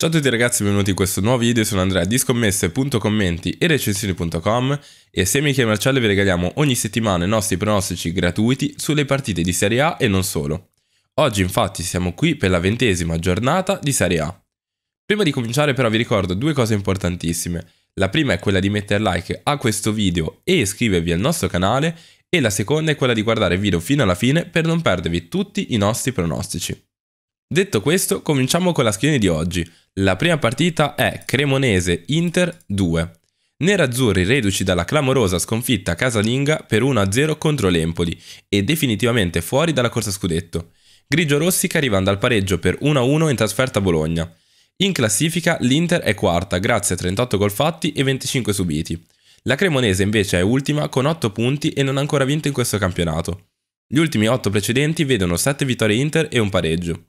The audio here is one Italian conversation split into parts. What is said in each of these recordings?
Ciao a tutti ragazzi, benvenuti in questo nuovo video, sono Andrea di scommesse.commenti e recensioni.com e assieme a Michele Marcello vi regaliamo ogni settimana i nostri pronostici gratuiti sulle partite di Serie A e non solo. Oggi infatti siamo qui per la ventesima giornata di Serie A. Prima di cominciare però vi ricordo due cose importantissime. La prima è quella di mettere like a questo video e iscrivervi al nostro canale e la seconda è quella di guardare il video fino alla fine per non perdervi tutti i nostri pronostici. Detto questo, cominciamo con la schiena di oggi. La prima partita è Cremonese-Inter 2. Nerazzurri reduci dalla clamorosa sconfitta casalinga per 1-0 contro l'Empoli e definitivamente fuori dalla corsa scudetto. Grigio-rossi che arrivano dal pareggio per 1-1 in trasferta a Bologna. In classifica l'Inter è quarta grazie a 38 gol fatti e 25 subiti. La Cremonese invece è ultima con 8 punti e non ha ancora vinto in questo campionato. Gli ultimi 8 precedenti vedono 7 vittorie Inter e un pareggio.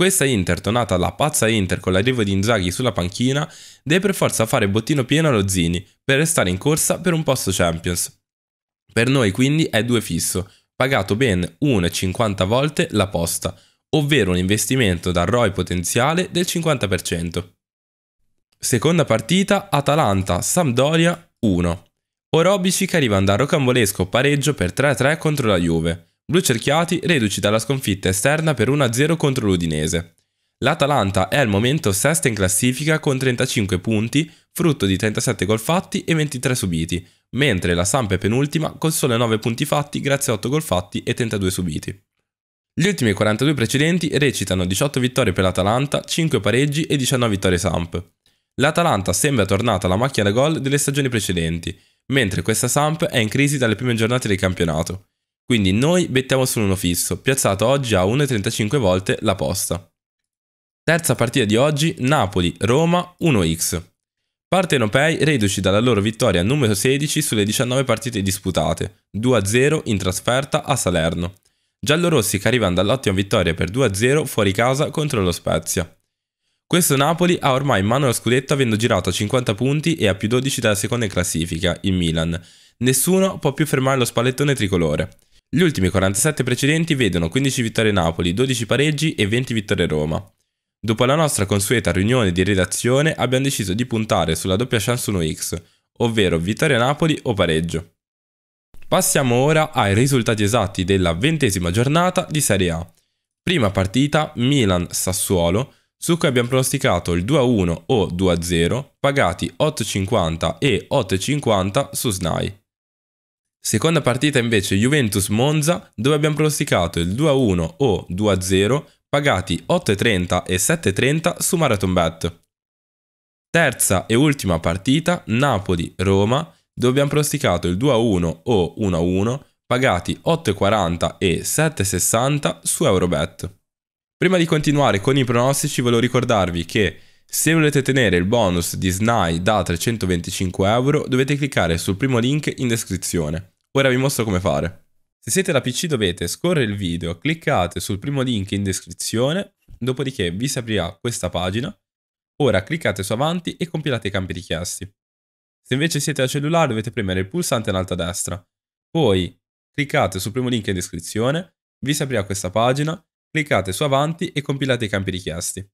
Questa Inter, tornata alla pazza Inter con l'arrivo di Inzaghi sulla panchina, deve per forza fare bottino pieno allo Zini per restare in corsa per un posto Champions. Per noi quindi è 2 fisso, pagato ben 1,50 volte la posta, ovvero un investimento da ROI potenziale del 50%. Seconda partita Atalanta-Sampdoria 1. Orobici che arriva da rocambolesco pareggio per 3-3 contro la Juve. Blu cerchiati reduci dalla sconfitta esterna per 1-0 contro l'Udinese. L'Atalanta è al momento sesta in classifica con 35 punti, frutto di 37 gol fatti e 23 subiti, mentre la Samp è penultima con solo 9 punti fatti grazie a 8 gol fatti e 32 subiti. Gli ultimi 42 precedenti recitano 18 vittorie per l'Atalanta, 5 pareggi e 19 vittorie Samp. L'Atalanta sembra tornata alla macchina da gol delle stagioni precedenti, mentre questa Samp è in crisi dalle prime giornate del campionato. Quindi noi bettiamo su uno fisso, piazzato oggi a 1,35 volte la posta. Terza partita di oggi, Napoli-Roma 1x. Partenopei reduci dalla loro vittoria numero 16 sulle 19 partite disputate, 2-0 in trasferta a Salerno. Giallorossi che arrivano dall'ottima vittoria per 2-0 fuori casa contro lo Spezia. Questo Napoli ha ormai in mano la scudetta avendo girato a 50 punti e a più 12 dalla seconda in classifica, il Milan. Nessuno può più fermare lo spallettone tricolore. Gli ultimi 47 precedenti vedono 15 vittorie Napoli, 12 pareggi e 20 vittorie Roma. Dopo la nostra consueta riunione di redazione abbiamo deciso di puntare sulla doppia chance 1x, ovvero vittoria Napoli o pareggio. Passiamo ora ai risultati esatti della ventesima giornata di Serie A. Prima partita Milan-Sassuolo, su cui abbiamo pronosticato il 2-1 o 2-0, pagati 8,50 e 8,50 su SNAI. Seconda partita invece Juventus-Monza dove abbiamo pronosticato il 2-1 o 2-0 pagati 8,30 e 7,30 su MarathonBet. Terza e ultima partita Napoli-Roma dove abbiamo pronosticato il 2-1 o 1-1 pagati 8,40 e 7,60 su Eurobet. Prima di continuare con i pronostici volevo ricordarvi che se volete tenere il bonus di SNAI da 325 euro dovete cliccare sul primo link in descrizione. Ora vi mostro come fare. Se siete da PC dovete scorrere il video, cliccate sul primo link in descrizione, dopodiché vi si aprirà questa pagina. Ora cliccate su avanti e compilate i campi richiesti. Se invece siete da cellulare dovete premere il pulsante in alto a destra. Poi cliccate sul primo link in descrizione, vi si aprirà questa pagina, cliccate su avanti e compilate i campi richiesti.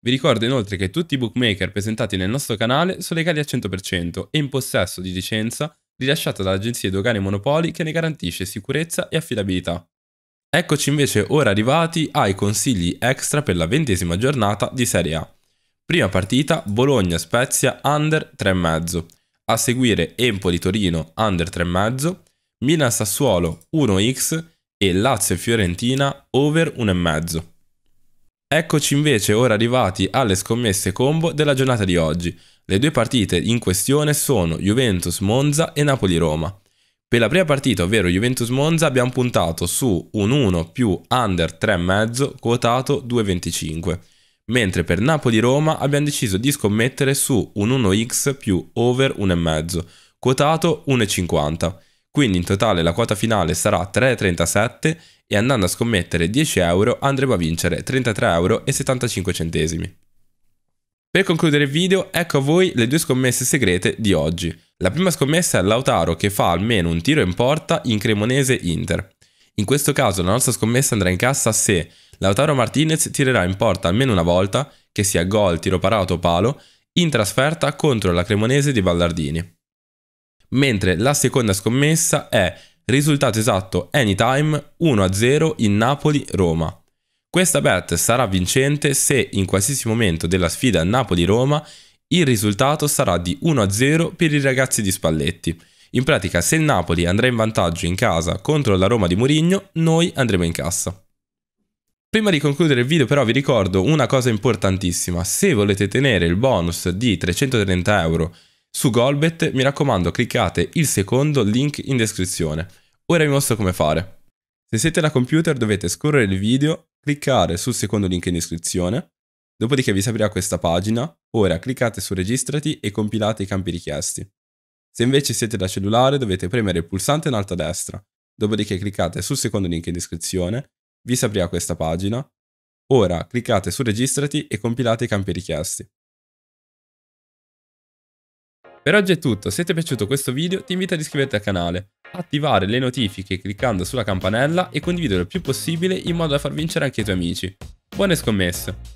Vi ricordo inoltre che tutti i bookmaker presentati nel nostro canale sono legali al 100% e in possesso di licenza rilasciata dall'Agenzia Dogane Monopoli che ne garantisce sicurezza e affidabilità. Eccoci invece ora arrivati ai consigli extra per la ventesima giornata di Serie A. Prima partita Bologna-Spezia under 3,5. A seguire Empoli-Torino under 3,5. Milan-Sassuolo 1x e Lazio-Fiorentina over 1,5. Eccoci invece ora arrivati alle scommesse combo della giornata di oggi. Le due partite in questione sono Juventus-Monza e Napoli-Roma. Per la prima partita, ovvero Juventus-Monza, abbiamo puntato su un 1 più under 3,5 quotato 2,25, mentre per Napoli-Roma abbiamo deciso di scommettere su un 1x più over 1,5 quotato 1,50 quindi in totale la quota finale sarà 3,37 e andando a scommettere 10 euro andremo a vincere 33,75 euro. Per concludere il video, ecco a voi le due scommesse segrete di oggi. La prima scommessa è Lautaro che fa almeno un tiro in porta in Cremonese Inter. In questo caso la nostra scommessa andrà in cassa se Lautaro Martinez tirerà in porta almeno una volta, che sia gol, tiro parato o palo, in trasferta contro la Cremonese di Ballardini mentre la seconda scommessa è risultato esatto anytime 1-0 in Napoli-Roma. Questa bet sarà vincente se in qualsiasi momento della sfida Napoli-Roma il risultato sarà di 1-0 per i ragazzi di Spalletti. In pratica, se il Napoli andrà in vantaggio in casa contro la Roma di Mourinho, noi andremo in cassa. Prima di concludere il video però vi ricordo una cosa importantissima, se volete tenere il bonus di 330 euro su Golbet mi raccomando cliccate il secondo link in descrizione. Ora vi mostro come fare. Se siete da computer dovete scorrere il video, cliccare sul secondo link in descrizione, dopodiché vi si aprirà questa pagina, ora cliccate su registrati e compilate i campi richiesti. Se invece siete da cellulare dovete premere il pulsante in alto a destra, dopodiché cliccate sul secondo link in descrizione, vi si aprirà questa pagina, ora cliccate su registrati e compilate i campi richiesti. Per oggi è tutto, se ti è piaciuto questo video ti invito ad iscriverti al canale, attivare le notifiche cliccando sulla campanella e condividere il più possibile in modo da far vincere anche i tuoi amici. Buone scommesse!